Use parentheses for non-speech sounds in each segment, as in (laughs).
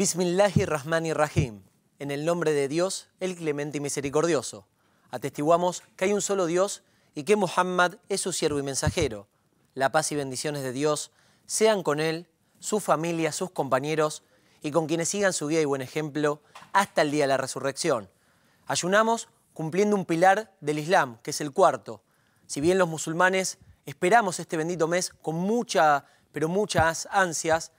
Bismillahir Rahmanir Rahim. En el nombre de Dios, el clemente y misericordioso. Atestiguamos que hay un solo Dios y que Muhammad es su siervo y mensajero. La paz y bendiciones de Dios sean con él, su familia, sus compañeros y con quienes sigan su guía y buen ejemplo hasta el día de la resurrección. Ayunamos cumpliendo un pilar del Islam, que es el cuarto. Si bien los musulmanes esperamos este bendito mes con muchas, pero muchas ansias,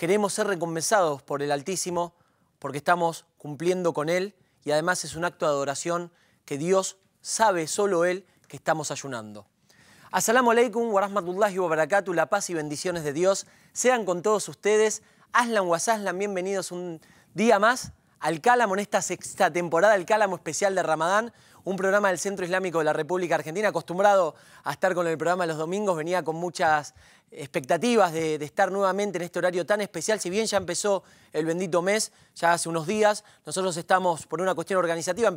queremos ser recompensados por el Altísimo porque estamos cumpliendo con Él y además es un acto de adoración que Dios sabe solo Él que estamos ayunando. Asalamu alaikum wa rahmatullahi la paz y bendiciones de Dios sean con todos ustedes. Aslan wasaslan, bienvenidos un día más al Cálamo en esta sexta temporada, el Cálamo especial de Ramadán, un programa del Centro Islámico de la República Argentina, acostumbrado a estar con el programa los domingos, venía con muchas expectativas de, estar nuevamente en este horario tan especial, si bien ya empezó el bendito mes, ya hace unos días, nosotros estamos por una cuestión organizativa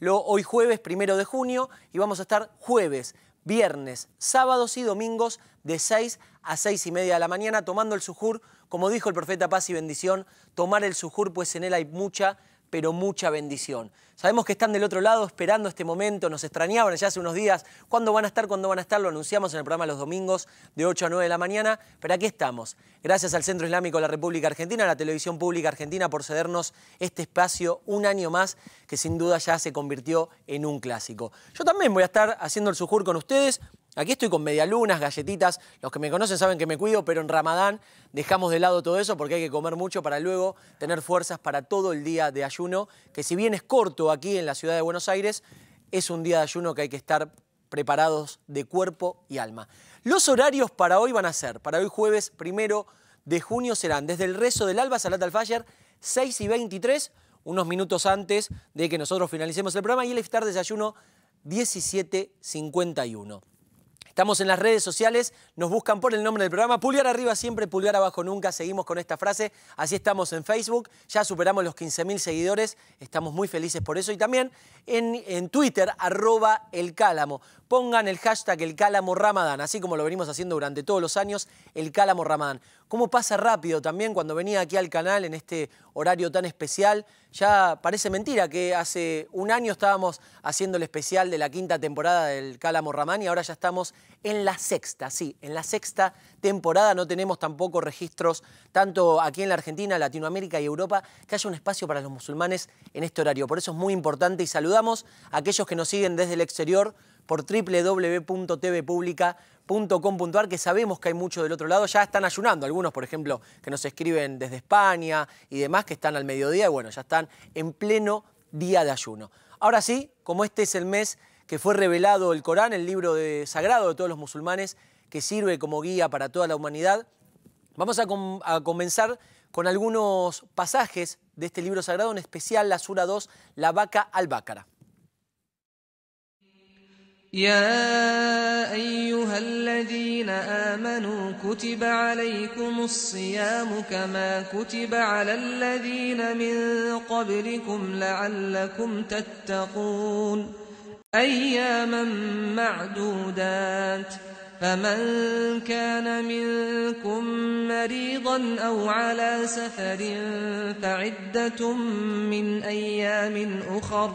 lo hoy jueves, primero de junio, y vamos a estar jueves viernes, sábados y domingos de 6 a 6 y media de la mañana tomando el sujur. Como dijo el profeta Paz y Bendición, tomar el sujur, pues en él hay mucha pero mucha bendición. Sabemos que están del otro lado esperando este momento, nos extrañaban ya hace unos días. ¿Cuándo van a estar? ¿Cuándo van a estar? Lo anunciamos en el programa los domingos de 8 a 9 de la mañana. Pero aquí estamos. Gracias al Centro Islámico de la República Argentina, a la Televisión Pública Argentina, por cedernos este espacio un año más, que sin duda ya se convirtió en un clásico. Yo también voy a estar haciendo el sujur con ustedes. Aquí estoy con medialunas, galletitas. Los que me conocen saben que me cuido, pero en Ramadán dejamos de lado todo eso porque hay que comer mucho para luego tener fuerzas para todo el día de ayuno, que si bien es corto aquí en la ciudad de Buenos Aires, es un día de ayuno que hay que estar preparados de cuerpo y alma. Los horarios para hoy van a ser, para hoy jueves primero de junio serán desde el rezo del alba, Salat al-Fayer, 6 y 23, unos minutos antes de que nosotros finalicemos el programa, y el estar desayuno 17.51. Estamos en las redes sociales, nos buscan por el nombre del programa, pulgar arriba siempre, pulgar abajo nunca, seguimos con esta frase, así estamos en Facebook, ya superamos los 15.000 seguidores, estamos muy felices por eso y también en, en Twitter, arroba el cálamo, pongan el hashtag el cálamo ramadán, así como lo venimos haciendo durante todos los años, el cálamo ramadán. ¿Cómo pasa rápido también cuando venía aquí al canal en este horario tan especial? Ya parece mentira que hace un año estábamos haciendo el especial de la quinta temporada del Cálamo Ramán y ahora ya estamos en la sexta, sí, en la sexta temporada. No tenemos tampoco registros, tanto aquí en la Argentina, Latinoamérica y Europa, que haya un espacio para los musulmanes en este horario. Por eso es muy importante y saludamos a aquellos que nos siguen desde el exterior por www.tvpublica.com.ar, que sabemos que hay mucho del otro lado, ya están ayunando, algunos, por ejemplo, que nos escriben desde España y demás, que están al mediodía, y bueno, ya están en pleno día de ayuno. Ahora sí, como este es el mes que fue revelado el Corán, el libro sagrado de todos los musulmanes, que sirve como guía para toda la humanidad, vamos a, a comenzar con algunos pasajes de este libro sagrado, en especial la Sura 2, la vaca al-Bácara. يا ايها الذين امنوا كتب عليكم الصيام كما كتب على الذين من قبلكم لعلكم تتقون اياما معدودات فمن كان منكم مريضا او على سفر فعده من ايام اخر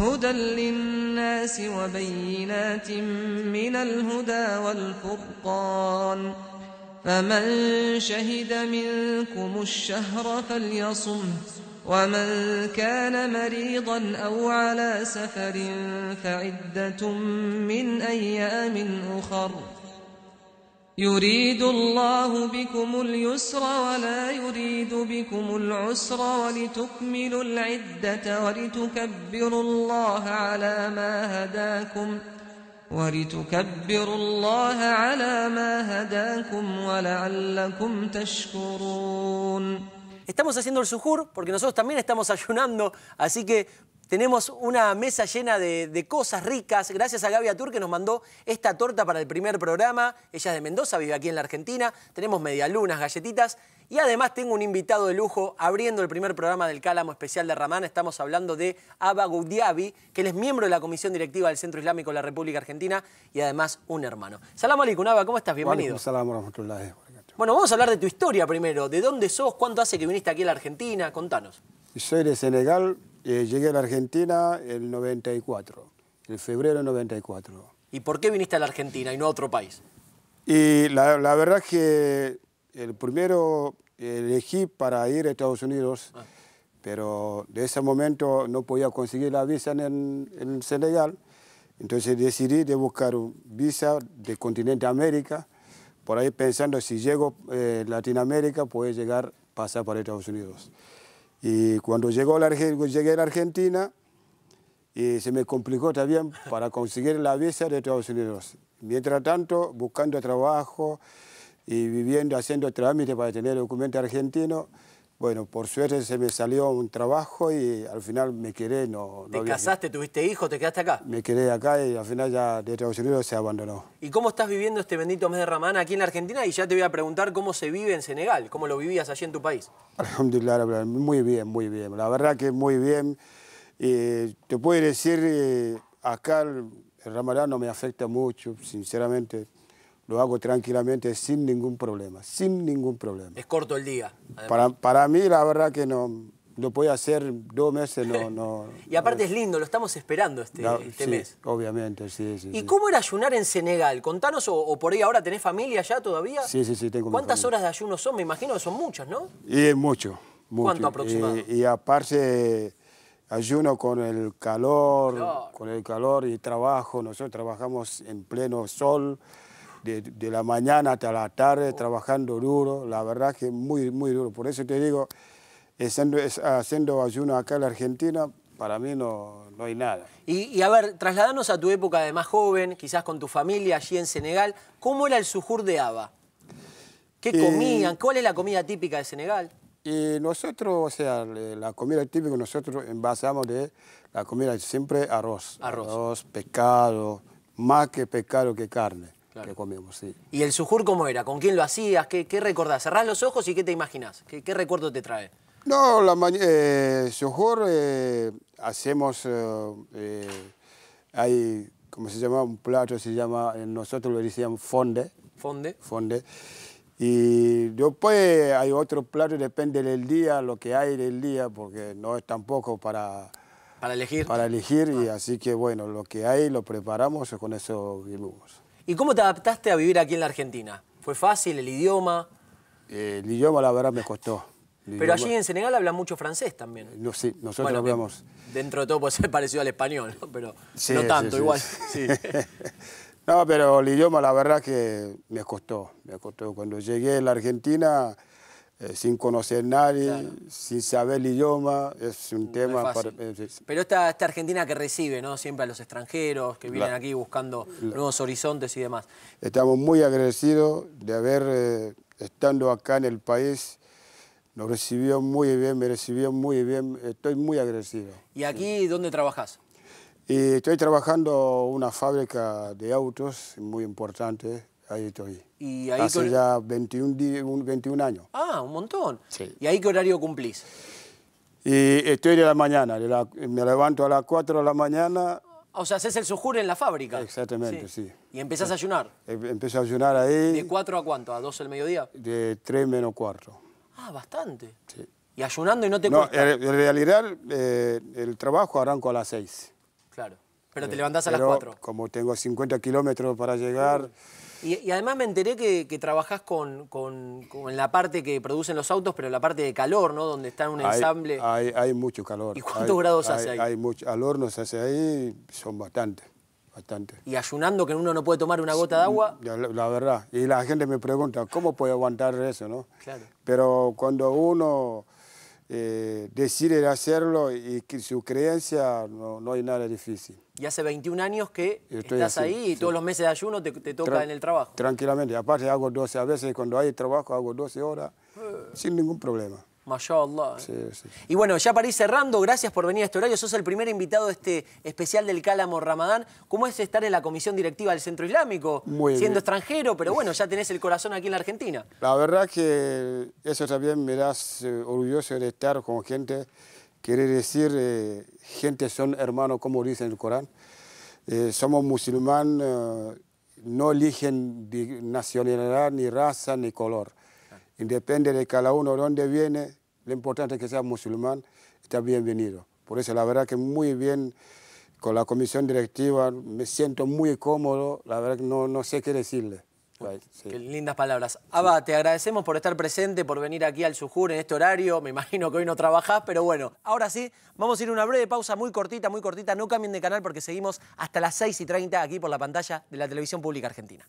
هدى للناس وبينات من الهدى والفرقان فمن شهد منكم الشهر فليصمه ومن كان مريضا أو على سفر فعدة من أيام أخر يريد الله بكم اليسر ولا يريد بكم العسر ولتكملوا العدة ولتكبروا الله على ما هداكم ولتكبروا الله على ما هداكم ولعلكم تشكرون Estamos haciendo el sujur porque nosotros también estamos ayunando, así que Tenemos una mesa llena de, cosas ricas. Gracias a Gaby Atur que nos mandó esta torta para el primer programa. Ella es de Mendoza, vive aquí en la Argentina. Tenemos medialunas, galletitas. Y además tengo un invitado de lujo abriendo el primer programa del Cálamo Especial de Ramán. Estamos hablando de Abba Goudiabi, que él es miembro de la Comisión Directiva del Centro Islámico de la República Argentina y además un hermano. Salam alaikum, Abba, ¿cómo estás? Bienvenido. Salam Bueno, vamos a hablar de tu historia primero. ¿De dónde sos? ¿Cuánto hace que viniste aquí a la Argentina? Contanos. Yo eres de Senegal, eh, llegué a la Argentina el 94, en febrero del 94. ¿Y por qué viniste a la Argentina y no a otro país? Y la, verdad es que el primero elegí para ir a Estados Unidos, ah. pero de ese momento no podía conseguir la visa en, Senegal. Entonces decidí buscar una visa de continente América, por ahí pensando si llego a eh, Latinoamérica, puedo llegar, pasar para Estados Unidos. Y cuando llegó llegué a la Argentina, se me complicó también para conseguir la visa de Estados Unidos. Mientras tanto, buscando trabajo y viviendo, haciendo trámites para tener documento argentino, bueno, por suerte se me salió un trabajo y al final me quedé. No, ¿Te casaste, tuviste hijos, te quedaste acá? Me quedé acá y al final ya de Estados Unidos se abandonó. ¿Y cómo estás viviendo este bendito mes de Ramán aquí en la Argentina? Y ya te voy a preguntar cómo se vive en Senegal, cómo lo vivías allí en tu país. muy bien, muy bien. La verdad que muy bien. Eh, te puedo decir, eh, acá el no me afecta mucho, sinceramente lo hago tranquilamente sin ningún problema, sin ningún problema. Es corto el día. Para, mí la verdad que no, lo voy hacer dos meses, no... (laughs) y aparte es lindo, lo estamos esperando este, este sí, mes. Obviamente, sí, sí. ¿Y cómo era ayunar en Senegal? Contanos, o, por ahí ahora tenés familia ya todavía. Sí, sí, sí, tengo ¿Cuántas horas de ayuno son? Me imagino que son muchas, ¿no? Y mucho, mucho. ¿Cuánto aproximadamente? Y, aparte ayuno con el calor, con el calor y trabajo. Nosotros trabajamos en pleno sol de, la mañana hasta la tarde, trabajando duro, la verdad que muy, muy duro. Por eso te digo, haciendo, ayuno acá en la Argentina, para mí no, no hay nada. Y, a ver, trasladanos a tu época de más joven, quizás con tu familia allí en Senegal, ¿cómo era el sujur de Aba? ¿Qué eh, comían? ¿Cuál es la comida típica de Senegal? Y nosotros, o sea, la comida típica nosotros envasamos de la comida siempre arroz. Arroz. Arroz, pescado, más que pescado que carne. ¿Y el sujur cómo era? ¿Con quién lo hacías? ¿Qué, qué recordás? Cerrás los ojos y ¿qué te imaginas, ¿Qué, recuerdo te trae? No, la eh, sujur eh, hacemos, eh, eh, hay, ¿cómo se llama? Un plato se llama, nosotros lo decíamos fonde. Fonde. Fonde. Y después hay otro plato, depende del día, lo que hay del día, porque no es tampoco para... Para elegir. Para elegir, y ah. así que bueno, lo que hay lo preparamos con eso vivimos. ¿Y cómo te adaptaste a vivir aquí en la Argentina? ¿Fue fácil el idioma? Eh, el idioma, la verdad, me costó. Pero allí en Senegal hablan mucho francés también. sí, nosotros hablamos... Dentro de todo puede ser (laughs) parecido al español, Pero no tanto, igual. (laughs) No, pero el idioma la verdad que me costó, me costó. Cuando llegué a la Argentina eh, sin conocer nadie, sin saber el idioma, es un mm, tema... Eh, Pero esta, Argentina que recibe ¿no? siempre a los extranjeros que vienen aquí buscando nuevos horizontes y demás. Estamos muy agradecidos de haber, eh, estando acá en el país, nos recibió muy bien, me recibió muy bien, estoy muy agradecido. ¿Y aquí dónde trabajás? estoy trabajando una fábrica de autos muy importante, Ahí estoy. ¿Y ahí Hace ya 21, 21 años. Ah, un montón. ¿Y ahí qué horario cumplís? Y estoy de la mañana, me levanto a las 4 de la mañana. O sea, haces el sujur en la fábrica. Exactamente, sí. ¿Y empezás a ayunar? Eh, empiezo a ayunar ahí. ¿De 4 a cuánto? ¿A 12 del mediodía? De 3 menos 4. Ah, bastante. Sí. ¿Y ayunando y no te no, En realidad, eh, el trabajo arranco a las 6. Claro. Pero te eh, levantás a las 4. Como tengo 50 kilómetros para llegar. Y, además me enteré que, trabajás con, la parte que producen los autos, pero la parte de calor, ¿no? Donde está un ensamble. Hay, mucho calor. ¿Y cuántos grados hace ahí? Hay mucho, al horno se hace ahí, son bastantes. Bastante. Y ayunando que uno no puede tomar una gota de agua. la, verdad. Y la gente me pregunta, ¿cómo puede aguantar eso? No? Claro. Pero cuando uno eh, hacerlo y su creencia no, hay nada difícil. Y hace 21 años que estás ahí y todos los meses de ayuno te, toca en el trabajo. Tranquilamente, aparte hago 12, a veces cuando hay trabajo hago 12 horas eh. sin ningún problema. Mashallah. Y bueno, ya para ir cerrando, gracias por venir a este horario. Sos el primer invitado este especial del Cálamo Ramadán. ¿Cómo es estar en la comisión directiva del Centro Islámico? Muy siendo extranjero, pero bueno, ya tenés el corazón aquí en la Argentina. La verdad que eso también me da eh, orgulloso de estar con gente. Quiere decir, eh, gente son hermanos, como dice el Corán. Eh, somos musulmanes, no eligen nacionalidad, ni raza, ni color. Independe de cada uno donde viene, lo importante es que sea musulmán, está bienvenido. Por eso la verdad que muy bien con la comisión directiva, me siento muy cómodo, la verdad que no, no sé qué decirle. Qué lindas palabras. Aba, te agradecemos por estar presente, por venir aquí al Sujur en este horario. Me imagino que hoy no trabajás, pero bueno. Ahora sí, vamos a ir a una breve pausa muy cortita, muy cortita. No cambien de canal porque seguimos hasta las 6 y 30 aquí por la pantalla de la televisión pública argentina.